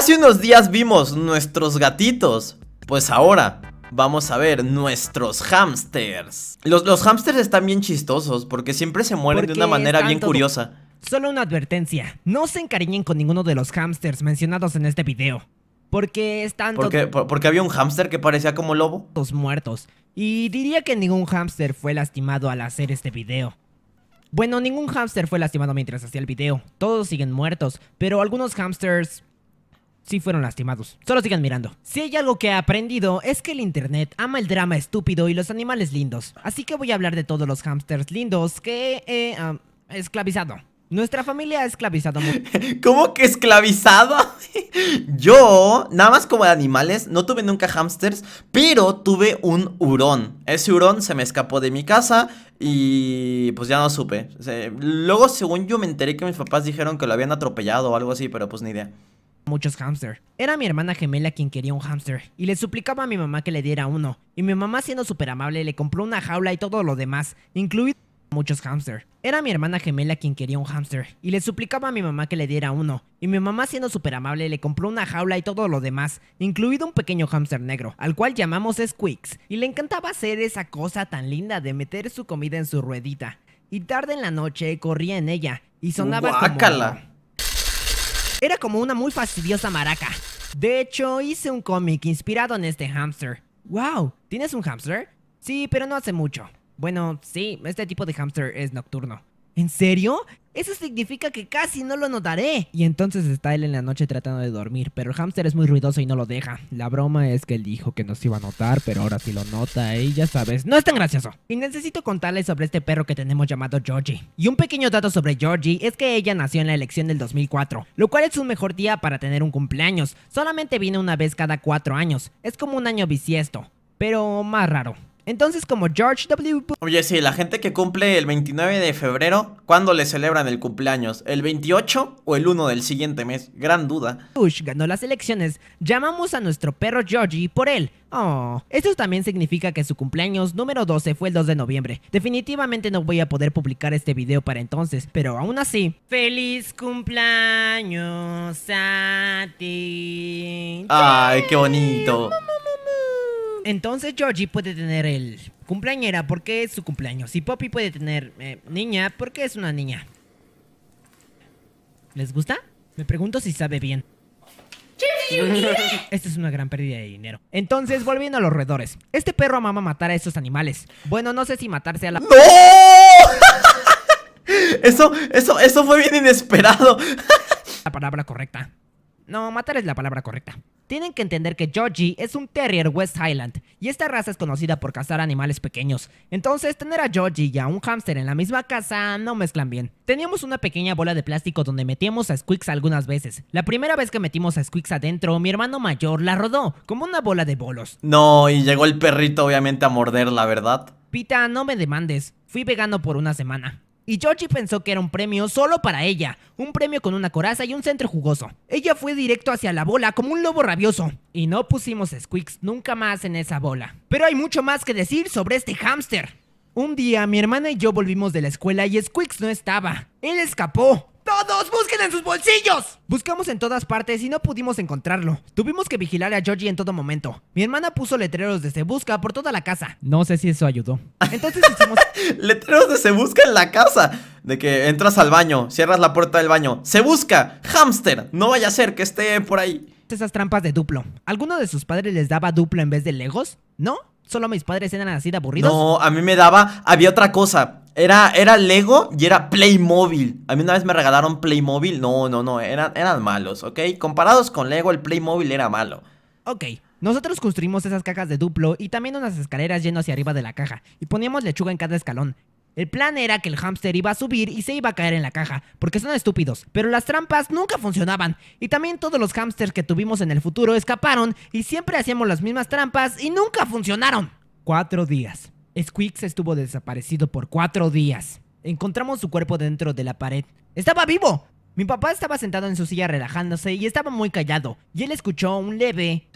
Hace unos días vimos nuestros gatitos, pues ahora vamos a ver nuestros hamsters. Los, los hamsters están bien chistosos porque siempre se mueren de una manera bien curiosa. Solo una advertencia, no se encariñen con ninguno de los hamsters mencionados en este video. Porque están... Porque, porque había un hámster que parecía como lobo. Los muertos. Y diría que ningún hámster fue lastimado al hacer este video. Bueno, ningún hámster fue lastimado mientras hacía el video. Todos siguen muertos, pero algunos hámsters si fueron lastimados. Solo sigan mirando. Si hay algo que he aprendido es que el internet ama el drama estúpido y los animales lindos. Así que voy a hablar de todos los hamsters lindos que he esclavizado. Nuestra familia ha esclavizado ¿Cómo que esclavizado? Yo, nada más como de animales, no tuve nunca hamsters, pero tuve un hurón. Ese hurón se me escapó de mi casa y pues ya no supe. Luego, según yo, me enteré que mis papás dijeron que lo habían atropellado o algo así, pero pues ni idea muchos hámster. Era mi hermana gemela quien quería un hamster y le suplicaba a mi mamá que le diera uno. Y mi mamá siendo super amable le compró una jaula y todo lo demás, incluido muchos hámster. Era mi hermana gemela quien quería un hamster y le suplicaba a mi mamá que le diera uno. Y mi mamá siendo super amable le compró una jaula y todo lo demás, incluido un pequeño hamster negro, al cual llamamos Squeaks. Y le encantaba hacer esa cosa tan linda de meter su comida en su ruedita. Y tarde en la noche corría en ella y sonaba como era como una muy fastidiosa maraca. De hecho, hice un cómic inspirado en este hámster. ¡Wow! ¿Tienes un hámster? Sí, pero no hace mucho. Bueno, sí, este tipo de hámster es nocturno. ¿En serio? Eso significa que casi no lo notaré. Y entonces está él en la noche tratando de dormir, pero el hámster es muy ruidoso y no lo deja. La broma es que él dijo que no se iba a notar, pero ahora sí lo nota y ya sabes, no es tan gracioso. Y necesito contarles sobre este perro que tenemos llamado Georgie. Y un pequeño dato sobre Georgie es que ella nació en la elección del 2004, lo cual es su mejor día para tener un cumpleaños. Solamente viene una vez cada cuatro años. Es como un año bisiesto, pero más raro. Entonces, como George W. Oye, sí, la gente que cumple el 29 de febrero, ¿cuándo le celebran el cumpleaños? ¿El 28 o el 1 del siguiente mes? Gran duda. Bush ganó las elecciones. Llamamos a nuestro perro Georgie por él. Oh, esto también significa que su cumpleaños número 12 fue el 2 de noviembre. Definitivamente no voy a poder publicar este video para entonces, pero aún así. ¡Feliz cumpleaños a ti! ¡Ay, qué bonito! entonces Georgie puede tener el cumpleañera porque es su cumpleaños. Y Poppy puede tener eh, niña porque es una niña. ¿Les gusta? Me pregunto si sabe bien. Esto es una gran pérdida de dinero. Entonces, volviendo a los roedores. Este perro ama matar a estos animales. Bueno, no sé si matarse a la... ¡No! eso, eso, eso fue bien inesperado. la palabra correcta. No, matar es la palabra correcta. Tienen que entender que Georgie es un terrier West Highland y esta raza es conocida por cazar animales pequeños. Entonces, tener a Georgie y a un hámster en la misma casa no mezclan bien. Teníamos una pequeña bola de plástico donde metíamos a Squeaks algunas veces. La primera vez que metimos a Squeaks adentro, mi hermano mayor la rodó como una bola de bolos. No, y llegó el perrito obviamente a morderla, ¿verdad? Pita, no me demandes. Fui vegano por una semana y Georgie pensó que era un premio solo para ella, un premio con una coraza y un centro jugoso. Ella fue directo hacia la bola como un lobo rabioso, y no pusimos Squix nunca más en esa bola. Pero hay mucho más que decir sobre este hámster. Un día mi hermana y yo volvimos de la escuela y Squeaks no estaba. Él escapó. ¡Todos busquen en sus bolsillos! Buscamos en todas partes y no pudimos encontrarlo. Tuvimos que vigilar a Georgie en todo momento. Mi hermana puso letreros de se busca por toda la casa. No sé si eso ayudó. Entonces hicimos... letreros de se busca en la casa. De que entras al baño, cierras la puerta del baño. ¡Se busca! ¡Hamster! No vaya a ser que esté por ahí. Esas trampas de duplo. ¿Alguno de sus padres les daba duplo en vez de legos? ¿No? ¿Solo mis padres eran así de aburridos? No, a mí me daba... Había otra cosa era, Lego y era Playmobil. A mí una vez me regalaron Playmobil. No, no, no. Eran, eran malos, ¿ok? Comparados con Lego, el Playmobil era malo. Ok. Nosotros construimos esas cajas de duplo y también unas escaleras llenas hacia arriba de la caja. Y poníamos lechuga en cada escalón. El plan era que el hámster iba a subir y se iba a caer en la caja, porque son estúpidos, pero las trampas nunca funcionaban. Y también todos los hámsters que tuvimos en el futuro escaparon y siempre hacíamos las mismas trampas y nunca funcionaron. Cuatro días. Squeaks estuvo desaparecido por cuatro días. Encontramos su cuerpo dentro de la pared. ¡Estaba vivo! Mi papá estaba sentado en su silla relajándose y estaba muy callado, y él escuchó un leve...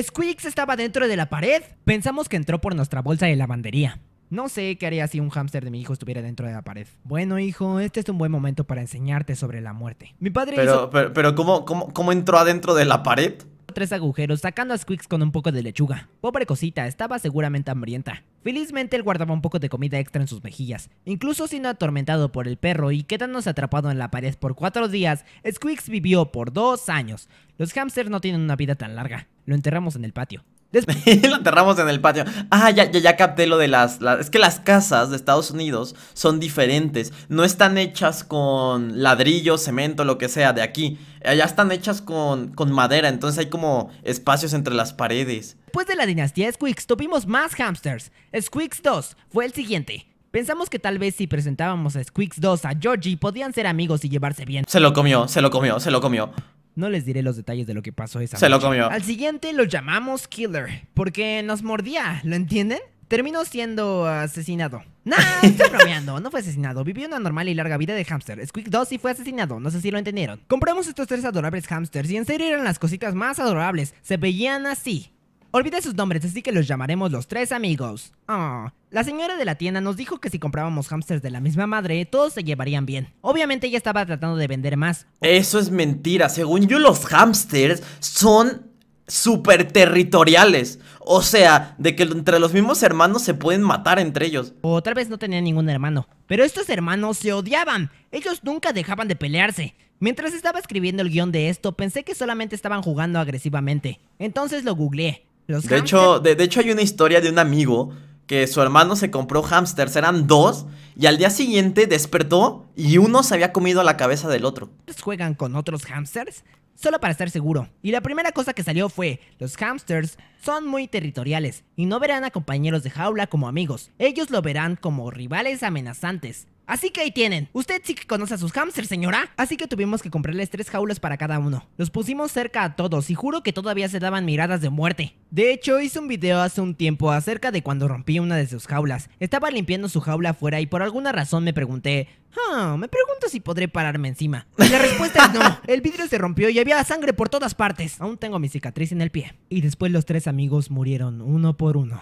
Squeaks estaba dentro de la pared. Pensamos que entró por nuestra bolsa de lavandería. No sé qué haría si un hámster de mi hijo estuviera dentro de la pared. Bueno, hijo, este es un buen momento para enseñarte sobre la muerte. Mi padre pero, pero, pero, ¿cómo, cómo, cómo entró adentro de la pared? tres agujeros sacando a Squeaks con un poco de lechuga. Pobre cosita, estaba seguramente hambrienta. Felizmente él guardaba un poco de comida extra en sus mejillas. Incluso siendo atormentado por el perro y quedándose atrapado en la pared por cuatro días, Squeaks vivió por dos años. Los hamsters no tienen una vida tan larga. Lo enterramos en el patio. lo enterramos en el patio. Ah, ya, ya, capté lo de las, Es que las casas de Estados Unidos son diferentes. No están hechas con ladrillo, cemento, lo que sea, de aquí. Allá están hechas con, madera, entonces hay como espacios entre las paredes. Después de la dinastía Squeaks tuvimos más hamsters. Squeaks 2 fue el siguiente. Pensamos que tal vez si presentábamos a Squeaks 2 a Georgie podían ser amigos y llevarse bien. Se lo comió, se lo comió, se lo comió. No les diré los detalles de lo que pasó esa Se lo comió. Al siguiente lo llamamos Killer, porque nos mordía, ¿lo entienden? Terminó siendo asesinado. No, estoy bromeando. No fue asesinado. Vivió una normal y larga vida de hámster. Squeak 2 y fue asesinado. No sé si lo entendieron. Compramos estos tres adorables hámsters y en serio eran las cositas más adorables. Se veían así. Olvidé sus nombres, así que los llamaremos los tres amigos. Ah, la señora de la tienda nos dijo que si comprábamos hámsters de la misma madre, todos se llevarían bien. Obviamente ella estaba tratando de vender más. Eso es mentira. Según yo, los hámsters son super territoriales. O sea, de que entre los mismos hermanos se pueden matar entre ellos. O tal vez no tenía ningún hermano. Pero estos hermanos se odiaban. Ellos nunca dejaban de pelearse. Mientras estaba escribiendo el guión de esto, pensé que solamente estaban jugando agresivamente. Entonces lo googleé de, hecho, de, hecho, hay una historia de un amigo que su hermano se compró hamsters, eran dos, y al día siguiente despertó y uno se había comido la cabeza del otro. ¿Juegan con otros hamsters? Solo para estar seguro. Y la primera cosa que salió fue, los hamsters son muy territoriales y no verán a compañeros de jaula como amigos, ellos lo verán como rivales amenazantes. Así que ahí tienen. Usted sí que conoce a sus hamsters, señora. Así que tuvimos que comprarles tres jaulas para cada uno. Los pusimos cerca a todos y juro que todavía se daban miradas de muerte. De hecho, hice un video hace un tiempo acerca de cuando rompí una de sus jaulas. Estaba limpiando su jaula afuera y por alguna razón me pregunté, Ah, me pregunto si podré pararme encima. La respuesta es no. El vidrio se rompió y había sangre por todas partes. Aún tengo mi cicatriz en el pie. Y después los tres amigos murieron uno por uno.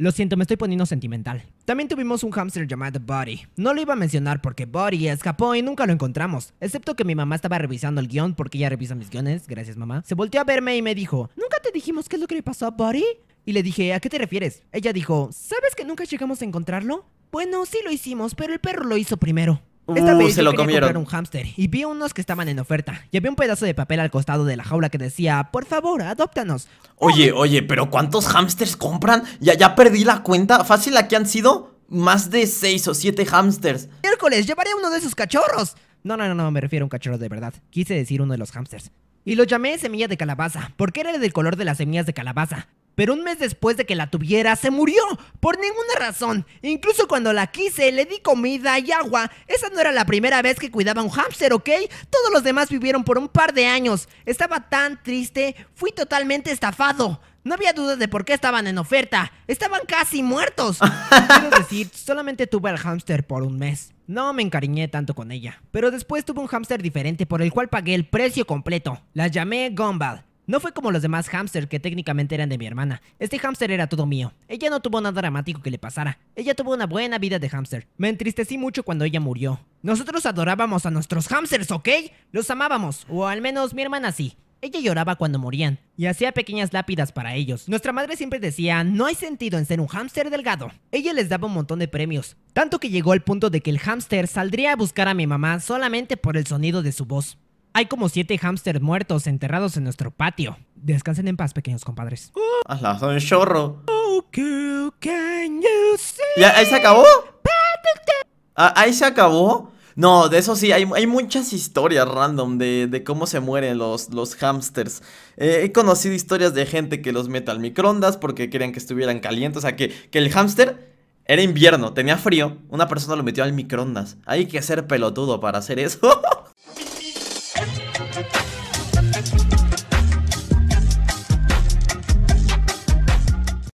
Lo siento, me estoy poniendo sentimental. También tuvimos un hámster llamado Buddy. No lo iba a mencionar porque Buddy escapó y nunca lo encontramos. Excepto que mi mamá estaba revisando el guión porque ella revisa mis guiones. Gracias, mamá. Se volteó a verme y me dijo, ¿Nunca te dijimos qué es lo que le pasó a Buddy? Y le dije, ¿a qué te refieres? Ella dijo, ¿sabes que nunca llegamos a encontrarlo? Bueno, sí lo hicimos, pero el perro lo hizo primero. Esta uh, vez se lo comieron. un hámster y vi unos que estaban en oferta. Llevé un pedazo de papel al costado de la jaula que decía, por favor, adóptanos. Oye, oye, pero ¿cuántos hámsters compran? Ya, ya perdí la cuenta. Fácil, aquí han sido más de 6 o 7 hámsters. Miércoles, llevaré uno de esos cachorros. No, no, no, no, me refiero a un cachorro de verdad. Quise decir uno de los hámsters. Y lo llamé semilla de calabaza, porque era del color de las semillas de calabaza pero un mes después de que la tuviera se murió, por ninguna razón. Incluso cuando la quise, le di comida y agua. Esa no era la primera vez que cuidaba un hámster, ¿ok? Todos los demás vivieron por un par de años. Estaba tan triste, fui totalmente estafado. No había dudas de por qué estaban en oferta. Estaban casi muertos. Quiero decir, solamente tuve al hámster por un mes. No me encariñé tanto con ella. Pero después tuve un hámster diferente por el cual pagué el precio completo. La llamé Gumball. No fue como los demás hámster que técnicamente eran de mi hermana. Este hámster era todo mío. Ella no tuvo nada dramático que le pasara. Ella tuvo una buena vida de hámster. Me entristecí mucho cuando ella murió. Nosotros adorábamos a nuestros hámsters, ¿ok? Los amábamos, o al menos mi hermana sí. Ella lloraba cuando morían y hacía pequeñas lápidas para ellos. Nuestra madre siempre decía, no hay sentido en ser un hámster delgado. Ella les daba un montón de premios, tanto que llegó al punto de que el hámster saldría a buscar a mi mamá solamente por el sonido de su voz. Hay como siete hámsters muertos enterrados en nuestro patio. Descansen en paz, pequeños compadres. ¡Hazla, son chorro! ¿Ya ahí se acabó? ¿Ahí se acabó? No, de eso sí, hay, muchas historias random de, cómo se mueren los, los hamsters. Eh, he conocido historias de gente que los mete al microondas porque querían que estuvieran calientes. O sea, que, que el hámster era invierno, tenía frío. Una persona lo metió al microondas. Hay que ser pelotudo para hacer eso.